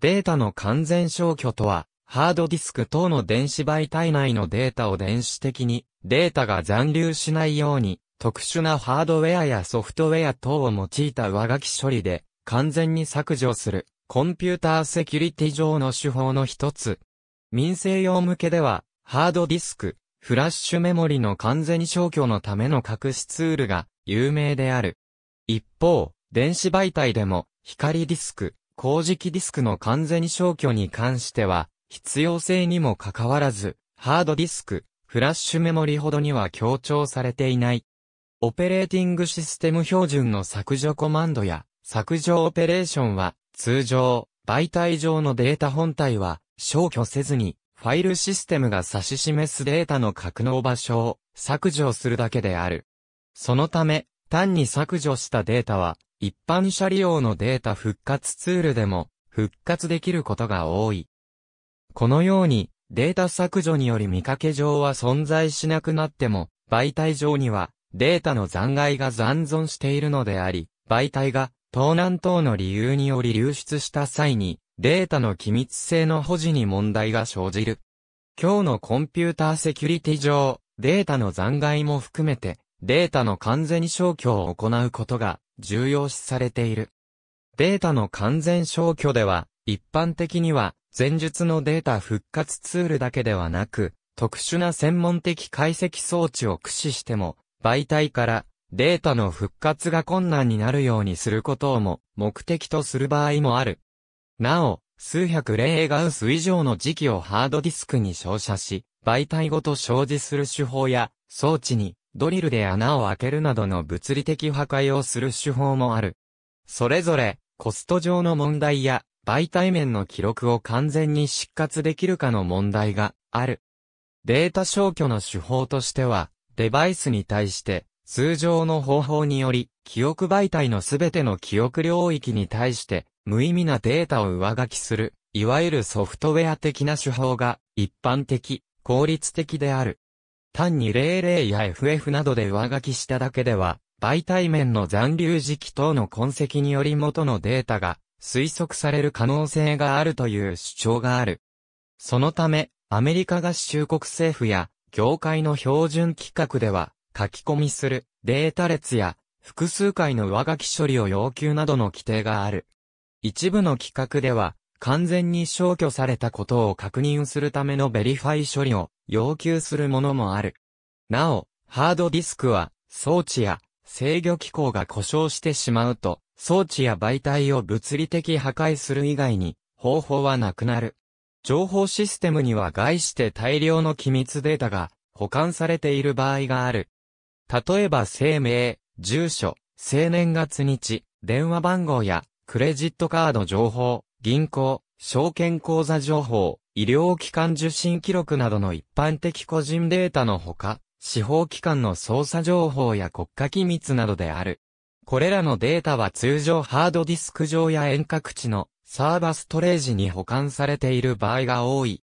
データの完全消去とは、ハードディスク等の電子媒体内のデータを電子的に、データが残留しないように、特殊なハードウェアやソフトウェア等を用いた上書き処理で、完全に削除する、コンピューターセキュリティ上の手法の一つ。民生用向けでは、ハードディスク、フラッシュメモリの完全に消去のための隠しツールが有名である。一方、電子媒体でも、光ディスク、工事機ディスクの完全消去に関しては、必要性にもかかわらず、ハードディスク、フラッシュメモリほどには強調されていない。オペレーティングシステム標準の削除コマンドや削除オペレーションは通常媒体上のデータ本体は消去せずにファイルシステムが指し示すデータの格納場所を削除するだけである。そのため単に削除したデータは、一般車利用のデータ復活ツールでも復活できることが多い。このように、データ削除により見かけ上は存在しなくなっても、媒体上にはデータの残骸が残存しているのであり、媒体が盗難等の理由により流出した際に、データの機密性の保持に問題が生じる。今日のコンピューターセキュリティ上、データの残骸も含めて、データの完全消去を行うことが重要視されている。データの完全消去では、一般的には、前述のデータ復活ツールだけではなく、特殊な専門的解析装置を駆使しても、媒体からデータの復活が困難になるようにすることをも目的とする場合もある。なお、数百例ガウス以上の時期をハードディスクに照射し、媒体ごと生じする手法や装置にドリルで穴を開けるなどの物理的破壊をする手法もある。それぞれ、コスト上の問題や、媒体面の記録を完全に失活できるかの問題がある。データ消去の手法としては、デバイスに対して、通常の方法により、記憶媒体のすべての記憶領域に対して、無意味なデータを上書きする、いわゆるソフトウェア的な手法が、一般的、効率的である。単に00や FF などで上書きしただけでは、媒体面の残留時期等の痕跡により元のデータが推測される可能性があるという主張がある。そのため、アメリカ合衆国政府や業界の標準規格では書き込みするデータ列や複数回の上書き処理を要求などの規定がある。一部の規格では完全に消去されたことを確認するためのベリファイ処理を要求するものもある。なお、ハードディスクは装置や制御機構が故障してしまうと装置や媒体を物理的破壊する以外に方法はなくなる。情報システムには概して大量の機密データが保管されている場合がある。例えば生命、住所、生年月日、電話番号やクレジットカード情報、銀行、証券口座情報、医療機関受信記録などの一般的個人データのほか、司法機関の捜査情報や国家機密などである。これらのデータは通常ハードディスク上や遠隔地のサーバストレージに保管されている場合が多い。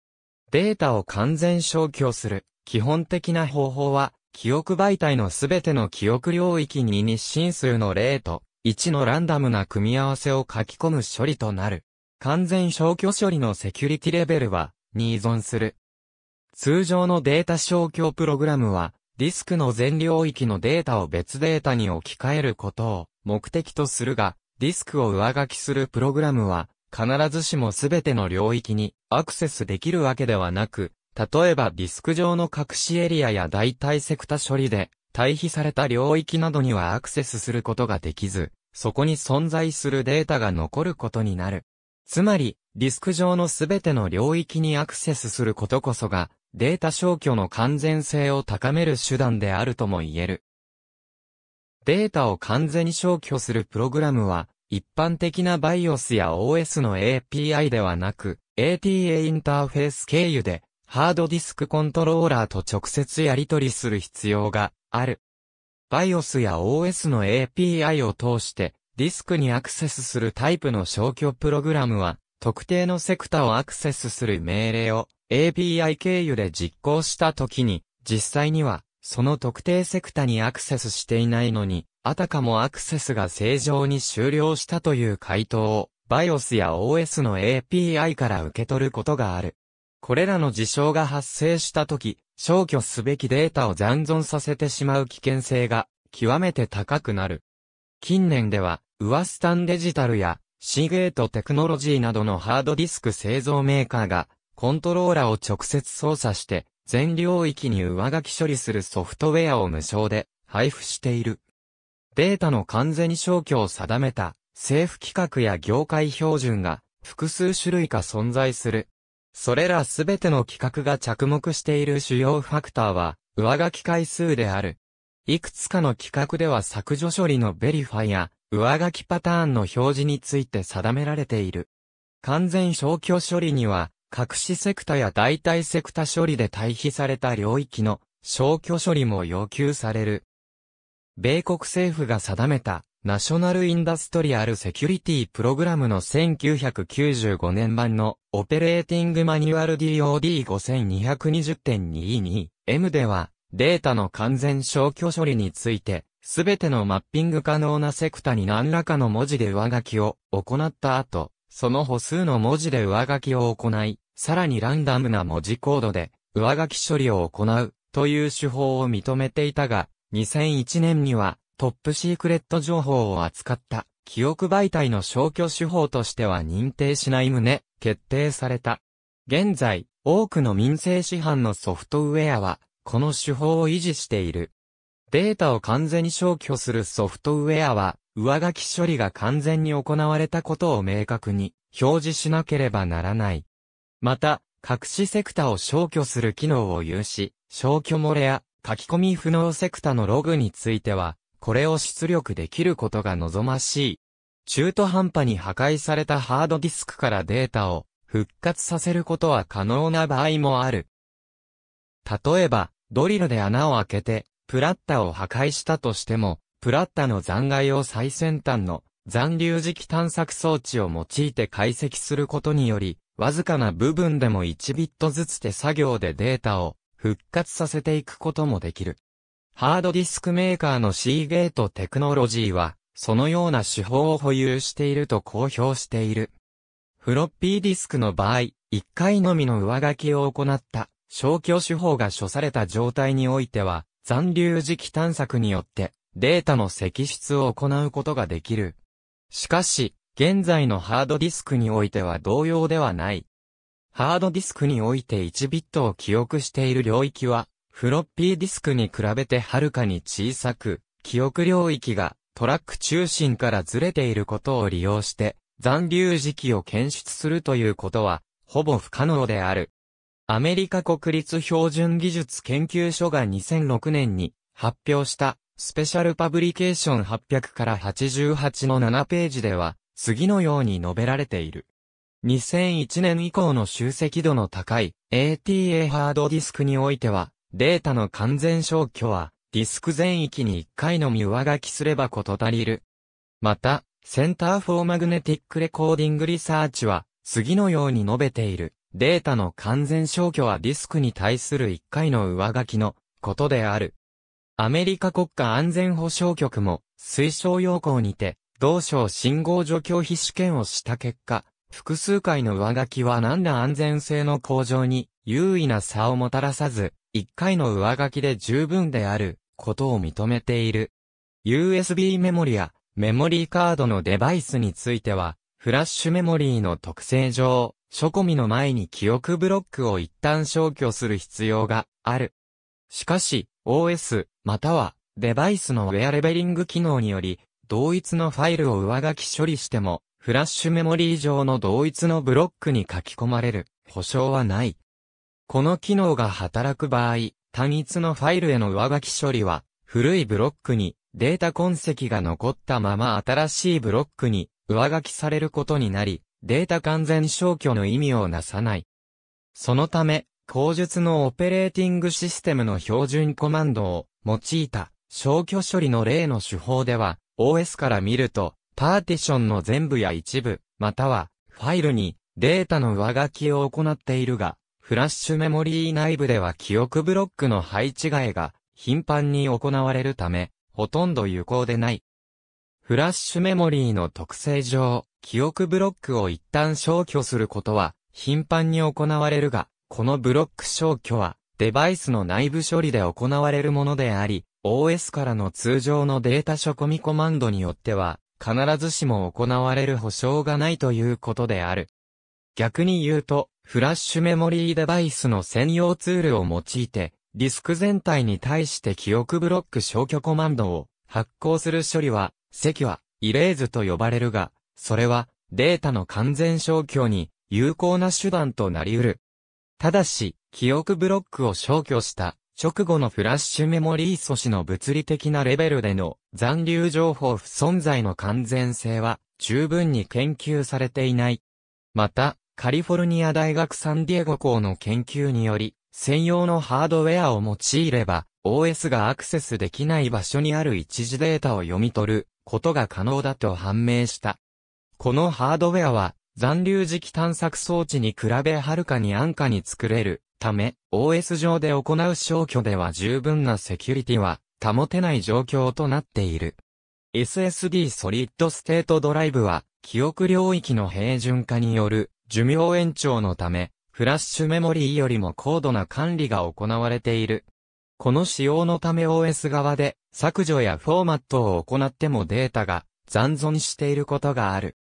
データを完全消去する基本的な方法は、記憶媒体のすべての記憶領域に日進数の0と1のランダムな組み合わせを書き込む処理となる。完全消去処理のセキュリティレベルは、に依存する。通常のデータ消去プログラムは、ディスクの全領域のデータを別データに置き換えることを目的とするが、ディスクを上書きするプログラムは、必ずしもすべての領域にアクセスできるわけではなく、例えばディスク上の隠しエリアや代替セクタ処理で、対比された領域などにはアクセスすることができず、そこに存在するデータが残ることになる。つまり、ディスク上のすべての領域にアクセスすることこそが、データ消去の完全性を高める手段であるとも言える。データを完全に消去するプログラムは、一般的な BIOS や OS の API ではなく、ATA インターフェース経由で、ハードディスクコントローラーと直接やり取りする必要がある。BIOS や OS の API を通して、ディスクにアクセスするタイプの消去プログラムは、特定のセクタをアクセスする命令を API 経由で実行した時に、実際には、その特定セクタにアクセスしていないのに、あたかもアクセスが正常に終了したという回答を、BIOS や OS の API から受け取ることがある。これらの事象が発生した時、消去すべきデータを残存させてしまう危険性が、極めて高くなる。近年では、ウワスタンデジタルやシーゲートテクノロジーなどのハードディスク製造メーカーがコントローラを直接操作して全領域に上書き処理するソフトウェアを無償で配布している。データの完全消去を定めた政府規格や業界標準が複数種類か存在する。それらすべての規格が着目している主要ファクターは上書き回数である。いくつかの規格では削除処理のベリファイや上書きパターンの表示について定められている。完全消去処理には、隠しセクタや代替セクタ処理で対比された領域の消去処理も要求される。米国政府が定めたナショナルインダストリアルセキュリティプログラムの1995年版のオペレーティングマニュアル DOD5220.22M ではデータの完全消去処理についてすべてのマッピング可能なセクタに何らかの文字で上書きを行った後、その歩数の文字で上書きを行い、さらにランダムな文字コードで上書き処理を行うという手法を認めていたが、2001年にはトップシークレット情報を扱った記憶媒体の消去手法としては認定しない旨決定された。現在、多くの民生市販のソフトウェアは、この手法を維持している。データを完全に消去するソフトウェアは、上書き処理が完全に行われたことを明確に表示しなければならない。また、隠しセクタを消去する機能を有し、消去漏れや書き込み不能セクタのログについては、これを出力できることが望ましい。中途半端に破壊されたハードディスクからデータを復活させることは可能な場合もある。例えば、ドリルで穴を開けて、プラッタを破壊したとしても、プラッタの残骸を最先端の残留磁気探索装置を用いて解析することにより、わずかな部分でも1ビットずつ手作業でデータを復活させていくこともできる。ハードディスクメーカーのシーゲートテクノロジーは、そのような手法を保有していると公表している。フロッピーディスクの場合、1回のみの上書きを行った消去手法が処された状態においては、残留時期探索によってデータの析出を行うことができる。しかし、現在のハードディスクにおいては同様ではない。ハードディスクにおいて1ビットを記憶している領域は、フロッピーディスクに比べてはるかに小さく、記憶領域がトラック中心からずれていることを利用して、残留時期を検出するということは、ほぼ不可能である。アメリカ国立標準技術研究所が2006年に発表したスペシャルパブリケーション800から88の7ページでは次のように述べられている。2001年以降の集積度の高い ATA ハードディスクにおいてはデータの完全消去はディスク全域に1回のみ上書きすればこと足りる。また、センターフォーマグネティックレコーディングリサーチは次のように述べている。データの完全消去はディスクに対する一回の上書きのことである。アメリカ国家安全保障局も推奨要項にて同省信号除去非試験をした結果、複数回の上書きは何ら安全性の向上に優位な差をもたらさず、1回の上書きで十分であることを認めている。USB メモリやメモリーカードのデバイスについては、フラッシュメモリーの特性上、書込みの前に記憶ブロックを一旦消去する必要がある。しかし、OS、または、デバイスのウェアレベリング機能により、同一のファイルを上書き処理しても、フラッシュメモリー上の同一のブロックに書き込まれる保証はない。この機能が働く場合、単一のファイルへの上書き処理は、古いブロックにデータ痕跡が残ったまま新しいブロックに上書きされることになり、データ完全消去の意味をなさない。そのため、口述のオペレーティングシステムの標準コマンドを用いた消去処理の例の手法では、OS から見ると、パーティションの全部や一部、またはファイルにデータの上書きを行っているが、フラッシュメモリー内部では記憶ブロックの配置替えが頻繁に行われるため、ほとんど有効でない。フラッシュメモリーの特性上、記憶ブロックを一旦消去することは頻繁に行われるが、このブロック消去はデバイスの内部処理で行われるものであり、OS からの通常のデータ書込みコマンドによっては、必ずしも行われる保証がないということである。逆に言うと、フラッシュメモリーデバイスの専用ツールを用いて、ディスク全体に対して記憶ブロック消去コマンドを発行する処理は、積は、イレーズと呼ばれるが、それはデータの完全消去に有効な手段となり得る。ただし、記憶ブロックを消去した直後のフラッシュメモリー素子の物理的なレベルでの残留情報不存在の完全性は十分に研究されていない。また、カリフォルニア大学サンディエゴ校の研究により、専用のハードウェアを用いれば、OS がアクセスできない場所にある一時データを読み取ることが可能だと判明した。このハードウェアは、残留時期探索装置に比べはるかに安価に作れるため、OS 上で行う消去では十分なセキュリティは保てない状況となっている。SSD ソリッドステートドライブは、記憶領域の平準化による寿命延長のため、フラッシュメモリーよりも高度な管理が行われている。この仕様のため OS 側で削除やフォーマットを行ってもデータが残存していることがある。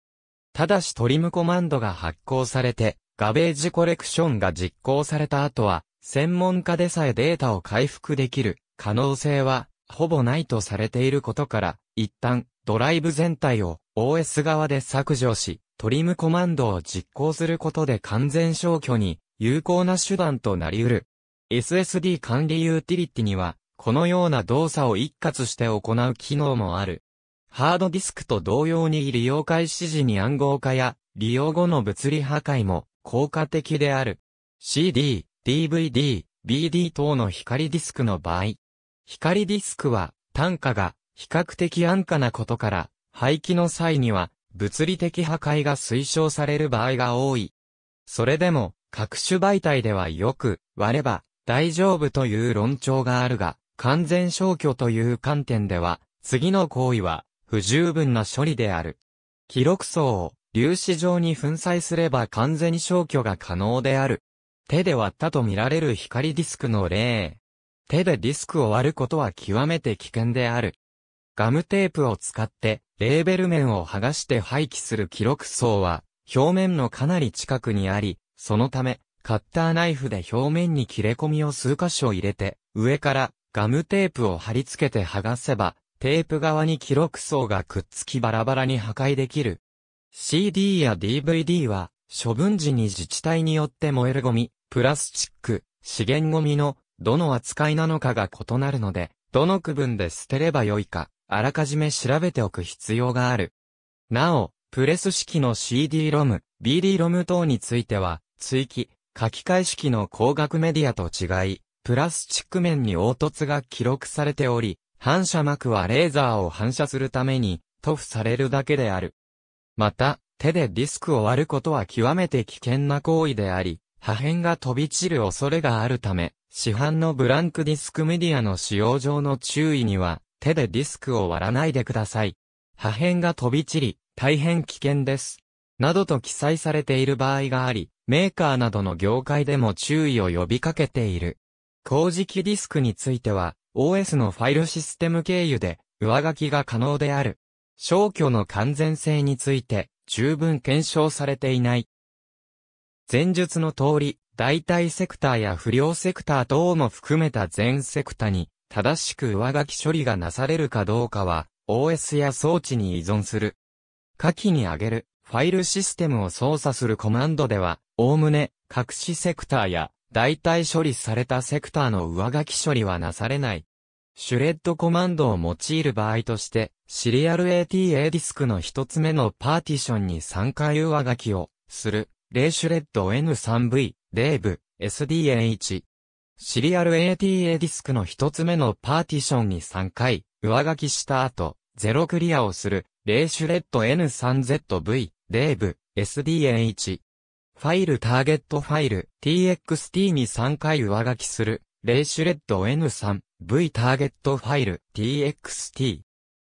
ただしトリムコマンドが発行されて、ガベージコレクションが実行された後は、専門家でさえデータを回復できる可能性はほぼないとされていることから、一旦ドライブ全体を OS 側で削除し、トリムコマンドを実行することで完全消去に有効な手段となり得る。SSD 管理ユーティリティには、このような動作を一括して行う機能もある。ハードディスクと同様に利用開始時に暗号化や利用後の物理破壊も効果的である。CD、DVD、BD 等の光ディスクの場合、光ディスクは単価が比較的安価なことから廃棄の際には物理的破壊が推奨される場合が多い。それでも各種媒体ではよく割れば大丈夫という論調があるが完全消去という観点では次の行為は不十分な処理である。記録層を粒子状に粉砕すれば完全に消去が可能である。手で割ったと見られる光ディスクの例。手でディスクを割ることは極めて危険である。ガムテープを使ってレーベル面を剥がして廃棄する記録層は表面のかなり近くにあり、そのためカッターナイフで表面に切れ込みを数箇所入れて上からガムテープを貼り付けて剥がせばテープ側に記録層がくっつきバラバラに破壊できる。CD や DVD は、処分時に自治体によって燃えるゴミ、プラスチック、資源ゴミの、どの扱いなのかが異なるので、どの区分で捨てればよいか、あらかじめ調べておく必要がある。なお、プレス式の CD-ROM、BD-ROM 等については、追記、書き換え式の光学メディアと違い、プラスチック面に凹凸が記録されており、反射膜はレーザーを反射するために、塗布されるだけである。また、手でディスクを割ることは極めて危険な行為であり、破片が飛び散る恐れがあるため、市販のブランクディスクメディアの使用上の注意には、手でディスクを割らないでください。破片が飛び散り、大変危険です。などと記載されている場合があり、メーカーなどの業界でも注意を呼びかけている。工事機ディスクについては、OS のファイルシステム経由で上書きが可能である。消去の完全性について十分検証されていない。前述の通り、代替セクターや不良セクター等も含めた全セクタに正しく上書き処理がなされるかどうかは OS や装置に依存する。下記に挙げるファイルシステムを操作するコマンドでは、おおむね、隠しセクターや代替処理されたセクターの上書き処理はなされない。シュレッドコマンドを用いる場合として、シリアル ATA ディスクの一つ目のパーティションに3回上書きをする、ーシュレッド N3V、デーブ、SDA1。シリアル ATA ディスクの一つ目のパーティションに3回上書きした後、ゼロクリアをする、ーシュレッド N3ZV、デーブ、SDA1。ファイルターゲットファイル txt に3回上書きする、例シュレッド N3、v ターゲットファイル txt。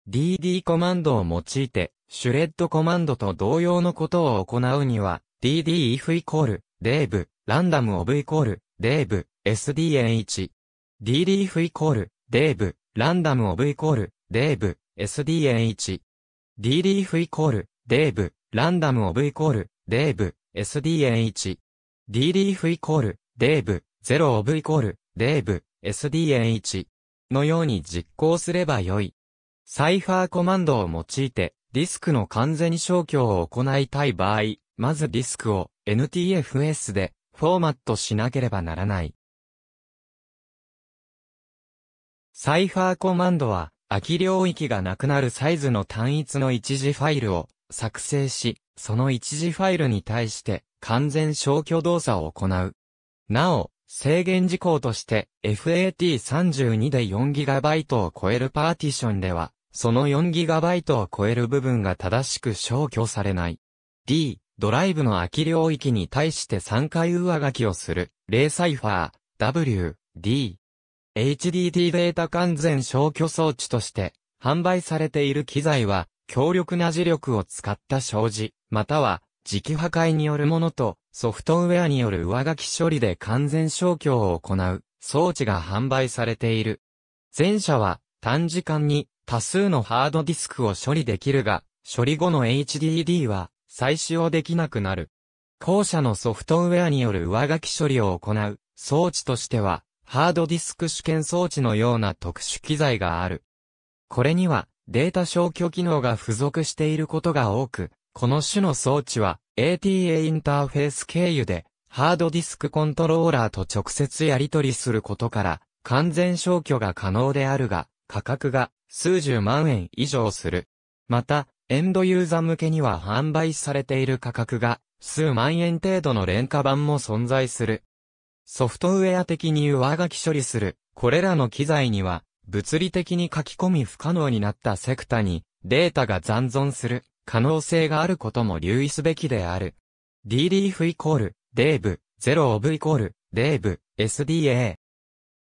dd コマンドを用いて、シュレッドコマンドと同様のことを行うには、dd if イコール、デーブ、ランダムオブイコール、デーブ、sdnh。dd if イコール、デーブ、ランダムオブイコール、デーブ、sdnh。ddf イコール、デーブ、ランダムオブイコール、デーブ、SDN1。d d f イコール、d a v ゼ0 of イコール、d a v SDN1。のように実行すればよい。サイファーコマンドを用いて、ディスクの完全消去を行いたい場合、まずディスクを NTFS でフォーマットしなければならない。サイファーコマンドは、空き領域がなくなるサイズの単一の一時ファイルを作成し、その一次ファイルに対して完全消去動作を行う。なお、制限事項として FAT32 で 4GB を超えるパーティションでは、その 4GB を超える部分が正しく消去されない。D、ドライブの空き領域に対して3回上書きをする、レイサイファー、W、D。HDD データ完全消去装置として、販売されている機材は、強力な磁力を使った障子、または磁気破壊によるものとソフトウェアによる上書き処理で完全消去を行う装置が販売されている。前者は短時間に多数のハードディスクを処理できるが、処理後の HDD は再使用できなくなる。後者のソフトウェアによる上書き処理を行う装置としては、ハードディスク試験装置のような特殊機材がある。これにはデータ消去機能が付属していることが多く、この種の装置は ATA インターフェース経由でハードディスクコントローラーと直接やり取りすることから完全消去が可能であるが価格が数十万円以上する。また、エンドユーザー向けには販売されている価格が数万円程度の廉価版も存在する。ソフトウェア的に上書き処理する、これらの機材には物理的に書き込み不可能になったセクタにデータが残存する可能性があることも留意すべきである。ddf イコール、デーブ、ゼロオブイコール、デーブ、SDA。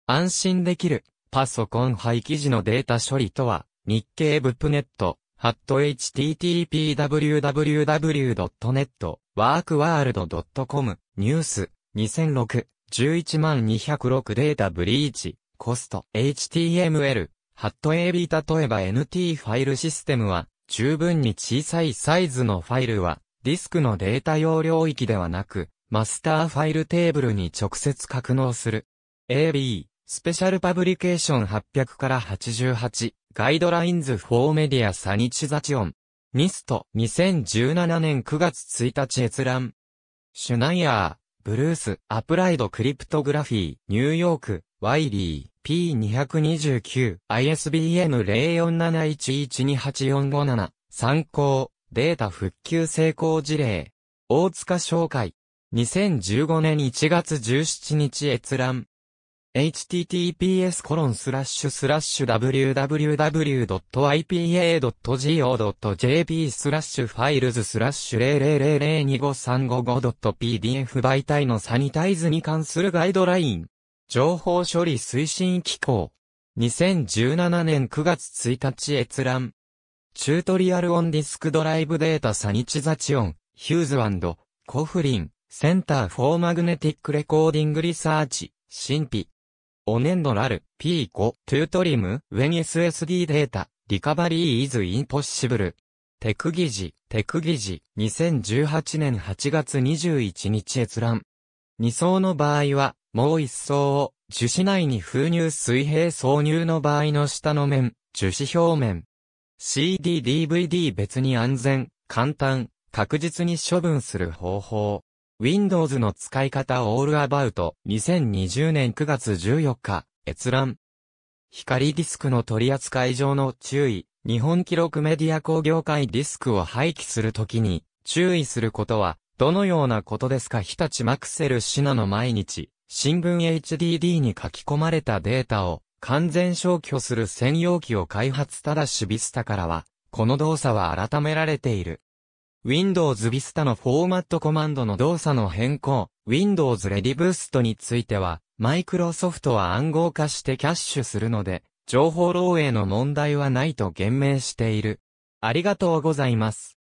安心できる、パソコン廃棄時のデータ処理とは、日経ブップネット、ハット http://www.net、ワークワールド .com、ニュース、2006、11206データブリーチ、コスト。HTML、ハット AB 例えば NT ファイルシステムは、十分に小さいサイズのファイルは、ディスクのデータ容量域ではなく、マスターファイルテーブルに直接格納する。AB、スペシャルパブリケーション800から88、ガイドラインズ・フォーメディア・サニチザチオン。ニスト、2017年9月1日閲覧。シュナイヤー、ブルース、アプライド・クリプトグラフィー、ニューヨーク、ワイリー、P229、ISBN 0471128457、参考、データ復旧成功事例。大塚紹介。2015年1月17日閲覧。https コロンスラッシュスラッシュ www.ipa.go.jp スラッシュファイルズスラッシュ000025355 PDF 媒体のサニタイズに関するガイドライン。情報処理推進機構。2017年9月1日閲覧。チュートリアルオンディスクドライブデータサニチザチオン、ヒューズコフリン、センターフォーマグネティックレコーディングリサーチ、新規。オネンドラル、P5、トゥートリム、ウェン SSD データ、リカバリーイズインポッシブル。テクギジ、テクギジ、2018年8月21日閲覧。2層の場合は、もう一層を、樹脂内に封入水平挿入の場合の下の面、樹脂表面。CD、DVD 別に安全、簡単、確実に処分する方法。Windows の使い方オールアバウト2020年9月14日、閲覧。光ディスクの取扱い上の注意。日本記録メディア工業会ディスクを廃棄するときに注意することはどのようなことですか日立マクセルシナの毎日。新聞 HDD に書き込まれたデータを完全消去する専用機を開発ただしビスタからは、この動作は改められている。Windows Vista のフォーマットコマンドの動作の変更、Windows Ready Boost については、Microsoft は暗号化してキャッシュするので、情報漏洩の問題はないと言明している。ありがとうございます。